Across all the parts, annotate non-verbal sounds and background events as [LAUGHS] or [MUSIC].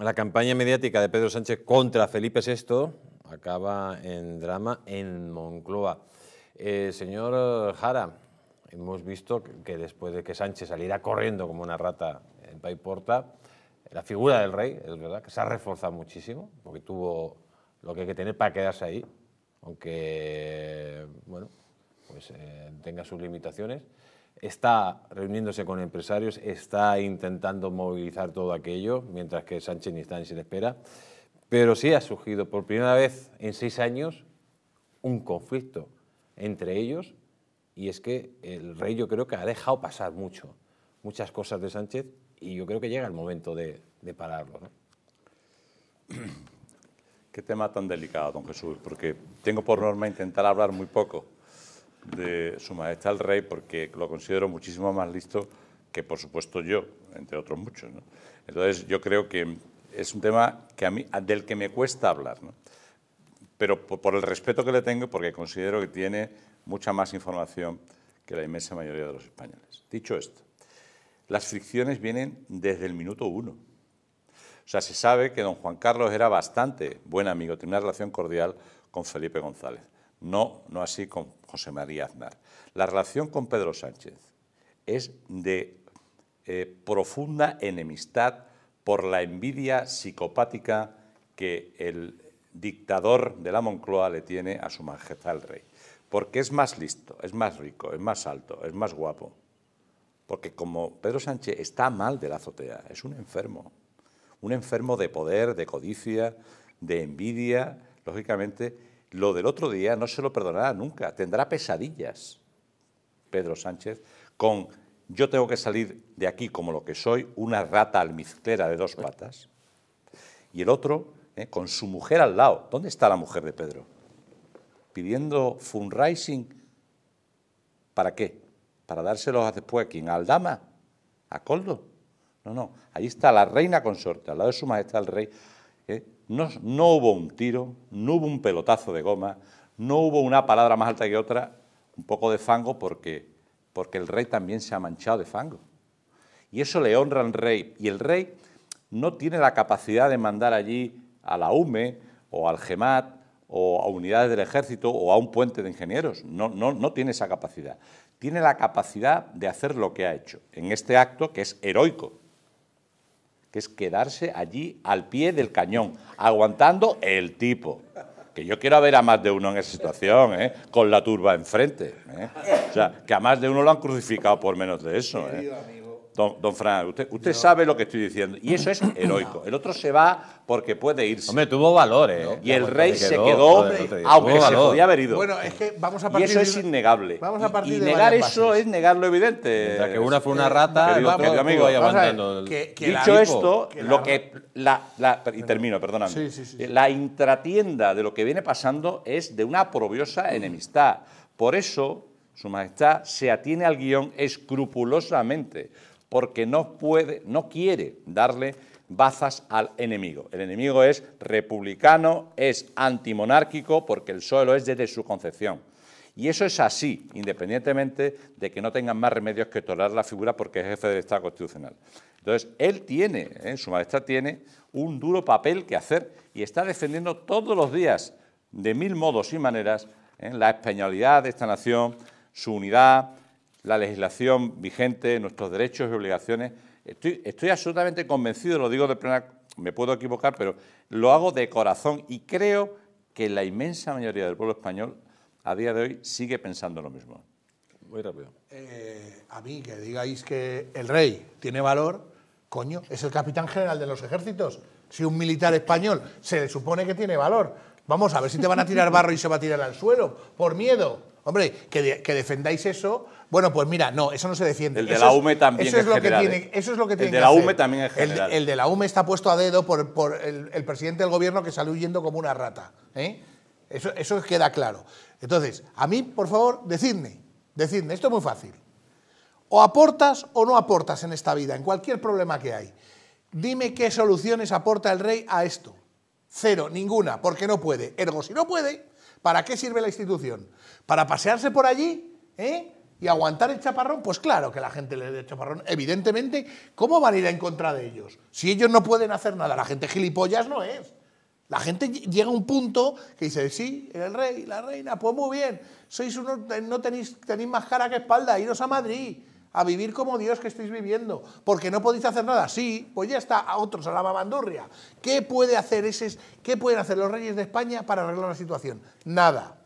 La campaña mediática de Pedro Sánchez contra Felipe VI acaba en drama en Moncloa. Eh, señor Jara, hemos visto que después de que Sánchez saliera corriendo como una rata en Paiporta, la figura del rey, es verdad, que se ha reforzado muchísimo, porque tuvo lo que hay que tener para quedarse ahí, aunque, bueno, pues eh, tenga sus limitaciones está reuniéndose con empresarios, está intentando movilizar todo aquello, mientras que Sánchez ni está ni se le espera. Pero sí ha surgido por primera vez en seis años un conflicto entre ellos y es que el rey yo creo que ha dejado pasar mucho, muchas cosas de Sánchez y yo creo que llega el momento de, pararlo. Qué tema tan delicado, don Jesús, porque tengo por norma intentar hablar muy poco de Su Majestad el Rey porque lo considero muchísimo más listo que, por supuesto, yo, entre otros muchos. Entonces, yo creo que es un tema que a mí, del que me cuesta hablar, pero por, el respeto que le tengo, porque considero que tiene mucha más información que la inmensa mayoría de los españoles. Dicho esto, las fricciones vienen desde el minuto uno. O sea, se sabe que don Juan Carlos era bastante buen amigo, tenía una relación cordial con Felipe González. No, no así con José María Aznar. La relación con Pedro Sánchez es de eh, profunda enemistad por la envidia psicopática que el dictador de la Moncloa le tiene a su majestad el rey. Porque es más listo, es más rico, es más alto, es más guapo. Porque como Pedro Sánchez está mal de la azotea, es un enfermo. Un enfermo de poder, de codicia, de envidia, lógicamente lo del otro día no se lo perdonará nunca, tendrá pesadillas. Pedro Sánchez, con yo tengo que salir de aquí como lo que soy, una rata almizclera de dos patas, y el otro eh, con su mujer al lado. ¿Dónde está la mujer de Pedro? Pidiendo fundraising. ¿Para qué? ¿Para dárselos a después a quién? ¿A Aldama? ¿A Coldo? No, no. Ahí está la reina consorte, al lado de su majestad el rey. Eh, no, hubo un tiro, no hubo un pelotazo de goma, no hubo una palabra más alta que otra, un poco de fango porque, porque el rey también se ha manchado de fango. Y eso le honra al rey. Y el rey no tiene la capacidad de mandar allí a la UME o al GEMAT o a unidades del ejército o a un puente de ingenieros. No, no, no tiene esa capacidad. Tiene la capacidad de hacer lo que ha hecho en este acto que es heroico, que es quedarse allí al pie del cañón, aguantando el tipo. Que yo quiero ver a más de uno en esa situación, ¿eh? con la turba enfrente. ¿eh? O sea, que a más de uno lo han crucificado por menos de eso. ¿eh? Don, usted, sabe lo que estoy diciendo. Y eso es heroico. El otro se va porque puede irse. Hombre, tuvo valores. ¿eh? Y el rey se quedó, aunque se podía haber ido. Bueno, es que vamos a partir Y eso es innegable. Vamos a partir y, negar eso es negar lo evidente. que una fue una eh, rata, y otro Dicho esto, lo que... La, y termino, perdóname. la intratienda de lo que viene pasando es de una probiosa enemistad. Por eso, Su Majestad se atiene al guión escrupulosamente porque no puede, no quiere darle bazas al enemigo. El enemigo es republicano, es antimonárquico, porque el suelo es desde su concepción. Y eso es así, independientemente de que no tengan más remedios que tolerar la figura porque es jefe del Estado Constitucional. Entonces, él tiene, ¿eh? su majestad tiene, un duro papel que hacer y está defendiendo todos los días, de mil modos y maneras, ¿eh? la españolidad de esta nación, su unidad, la legislación vigente, nuestros derechos y obligaciones. Estoy, estoy absolutamente convencido, lo digo de plena, me puedo equivocar, pero lo hago de corazón y creo que la inmensa mayoría del pueblo español a día de hoy sigue pensando lo mismo. Muy rápido. Eh, a mí que digáis que el rey tiene valor, coño, es el capitán general de los ejércitos. Si un militar español se supone que tiene valor, vamos a ver si te van a tirar barro y se va a tirar al suelo, por miedo. Hombre, que, defendáis eso. Bueno, pues mira, no, eso no se defiende. El de la UME también eso es, lo que tiene, ¿eh? Eso es lo que El de la UME también es general. El, de la UME está puesto a dedo por, el, presidente del gobierno que sale huyendo como una rata. ¿eh? Eso, eso queda claro. Entonces, a mí, por favor, decidme, decidme, esto es muy fácil. O aportas o no aportas en esta vida, en cualquier problema que hay. Dime qué soluciones aporta el rey a esto. Cero, ninguna, porque no puede. Ergo, si no puede, ¿para qué sirve la institución? ¿Para pasearse por allí? Eh, ¿Y aguantar el chaparrón? Pues claro que la gente le dé chaparrón. Evidentemente, ¿cómo van a ir en contra de ellos? Si ellos no pueden hacer nada, la gente gilipollas no es. La gente llega a un punto que dice, sí, el rey, la reina, pues muy bien, sois unos, no tenéis, tenéis más cara que espalda, iros a Madrid, a vivir como Dios que estáis viviendo, porque no podéis hacer nada. Sí, pues ya está, a otros, a la mamandurria. ¿Qué, puede hacer ese, ¿Qué pueden hacer los reyes de España para arreglar la situación? Nada.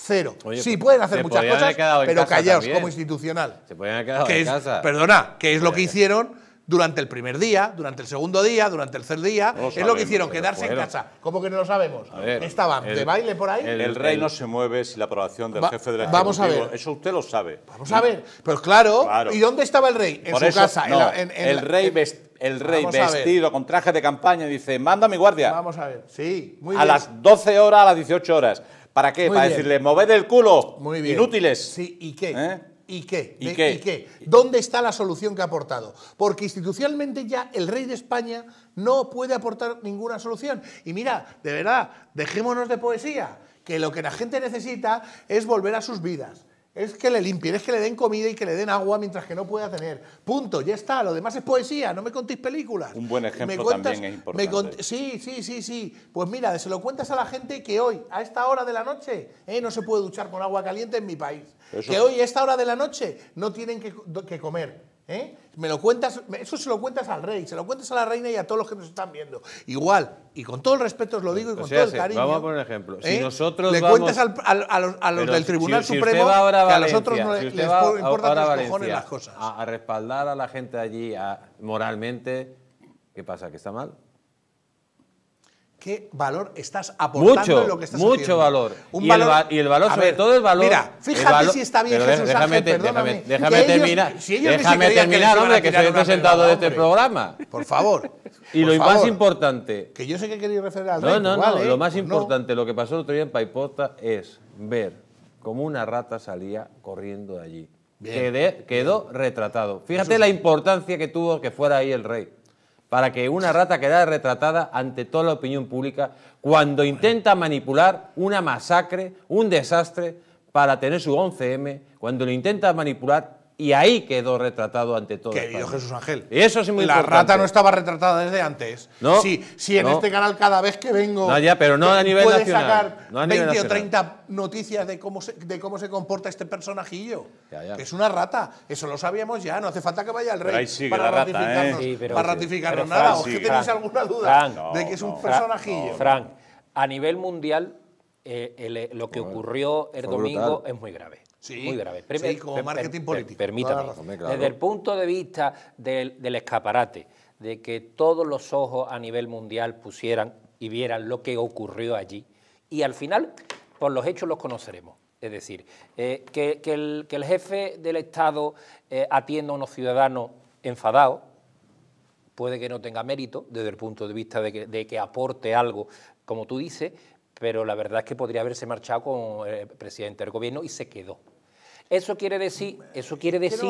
Cero. sí, pues, pueden hacer muchas cosas, pero callaos como institucional. Se pueden haber en casa. Perdona, que es lo que eh, hicieron durante el primer día, durante el segundo día, durante el tercer día. es lo que hicieron, quedarse en casa. como que no lo sabemos? Estaban de baile por ahí. El, rey no se mueve sin la aprobación del jefe del Ejecutivo. Vamos a ver. Eso usted lo sabe. Vamos a ver. Pues claro. ¿Y dónde estaba el rey? En su casa. el rey vestido el rey vestido con traje de campaña dice, manda a mi guardia. Vamos a ver, sí, muy a las 12 horas, a las 18 horas. ¿Para qué? Para decirle, moved el culo. Muy bien. Inútiles. Sí, ¿y qué? ¿Eh? ¿Y qué? ¿Y, qué? ¿Dónde está la solución que ha aportado? Porque institucionalmente ya el rey de España no puede aportar ninguna solución. Y mira, de verdad, dejémonos de poesía, que lo que la gente necesita es volver a sus vidas es que le limpien, es que le den comida y que le den agua mientras que no pueda tener. Punto, ya está. Lo demás es poesía, no me contéis películas. Un buen ejemplo también es importante. sí, sí, sí, sí. Pues mira, se lo cuentas a la gente que hoy, a esta hora de la noche, ¿eh? no se puede duchar con agua caliente en mi país. Que hoy, a esta hora de la noche, no tienen que comer ¿Eh? Me lo cuentas, eso se lo cuentas al rey, se lo cuentas a la reina y a todos los que nos están viendo. Igual, y con todo el respeto os lo digo y pues con todo el cariño. Vamos a poner un ejemplo. Si ¿eh? nosotros le cuentas al, a los, del Tribunal Supremo que a los otros no les, importan los cojones las cosas. A, respaldar a la gente allí moralmente, ¿qué pasa? ¿Que está mal? ¿Qué valor estás aportando mucho, en lo que estás haciendo? Mucho valor. y, valor el y, el valor, sobre todo, el valor. Mira, fíjate si está bien Jesús déjame, Ángel, Déjame, déjame terminar, déjame terminar hombre, que soy el presentado de este programa. Por favor. [LAUGHS] y lo más importante... Que yo sé que quería referir al No, rey, no, no, lo más importante, lo que pasó el otro día en Paipota es ver cómo una rata salía corriendo de allí. quedó retratado. Fíjate la importancia que tuvo que fuera ahí el rey para que una rata quede retratada ante toda la opinión pública cuando intenta manipular una masacre, un desastre, para tener su 11M, cuando lo intenta manipular y ahí quedó retratado ante todo. Querido Jesús Ángel. Y eso es muy importante. La rata no estaba retratada desde antes. No. Si, en este canal cada vez que vengo. No, ya, pero no a nivel puedes sacar no 20 o 30 noticias de cómo, se, de cómo se comporta este personajillo. que Es una rata. Eso lo sabíamos ya. No hace falta que vaya el rey para, ratificarnos, para ratificarnos nada. O que tenéis alguna duda de que es un personajillo? Frank, a nivel mundial, eh, lo que ocurrió el domingo es muy grave. Sí, muy grave. como marketing político. permítame, desde el punto de vista del, escaparate, de que todos los ojos a nivel mundial pusieran y vieran lo que ocurrió allí, y al final, por los hechos los conoceremos. Es decir, eh, que, el, jefe del Estado eh, atienda a unos ciudadanos enfadados, puede que no tenga mérito desde el punto de vista de que, de que aporte algo, como tú dices, pero la verdad es que podría haberse marchado con el eh, presidente del gobierno y se quedó. Eso quiere decir, eso quiere decir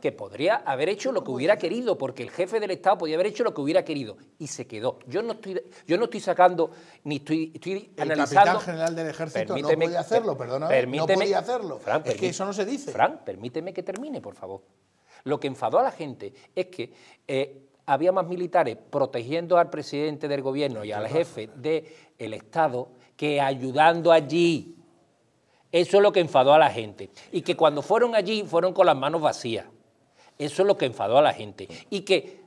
que podría haber hecho lo que hubiera querido, porque el jefe del Estado podía haber hecho lo que hubiera querido y se quedó. Yo no estoy, yo no estoy sacando ni estoy, el analizando. El capitán general del Ejército no podía hacerlo, perdona, no podía hacerlo. es que eso no se dice. Frank, permíteme que termine, por favor. Lo que enfadó a la gente es que eh, había más militares protegiendo al presidente del gobierno y al jefe del Estado que ayudando allí. Eso es lo que enfadó a la gente. Y que cuando fueron allí fueron con las manos vacías. Eso es lo que enfadó a la gente. Y que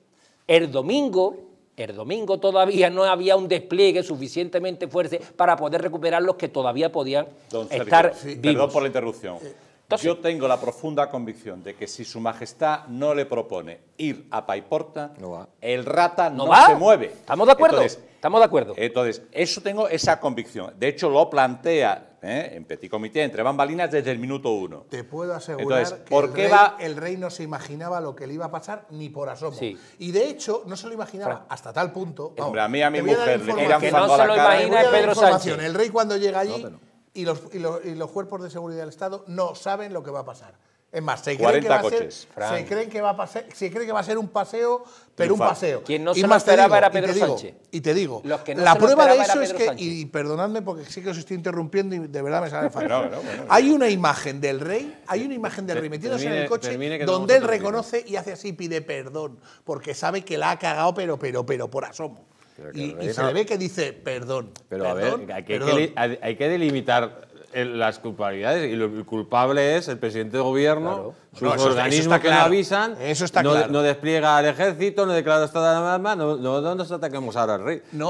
el domingo, el domingo todavía no había un despliegue suficientemente fuerte para poder recuperar los que todavía podían estar Perdón por la interrupción. Eh, pues Yo tengo la profunda convicción de que si su majestad no le propone ir a Paiporta, el rata no, se mueve. ¿Estamos de acuerdo? Entonces, Estamos de acuerdo. Entonces, eso tengo esa convicción. De hecho, lo plantea ¿eh? en Petit Comité, entre bambalinas, desde el minuto uno. Te puedo asegurar que el, qué rey, va... el rey no se imaginaba lo que le iba a pasar ni por asomo. Y de hecho, no se lo imaginaba hasta tal punto. Hombre, a mí a mi mujer le que no se imagina Pedro Sánchez. El rey cuando llega allí y los, y, los, cuerpos de seguridad del Estado no saben lo que va a pasar. Es más, se creen, que va, a ser, se creen que va a ser un paseo, pero un paseo. Quien no y se más esperaba era Pedro Sánchez. Y te digo, la prueba de eso es que, y perdonadme porque sí que os estoy interrumpiendo y de verdad me sale faltas. hay una imagen del rey, hay una imagen del rey metiéndose en el coche donde él reconoce y hace así, pide perdón, porque sabe que la ha cagado, pero, pero, pero por asomo. Y, se ve que dice perdón. Pero a ver, hay que, delimitar eh, las culpabilidades y lo, el culpable es el presidente de gobierno, los sus organismos que no avisan, eso está no, claro. no despliega al ejército, no declara estado de alarma, no, no, nos ataquemos ahora al rey. No.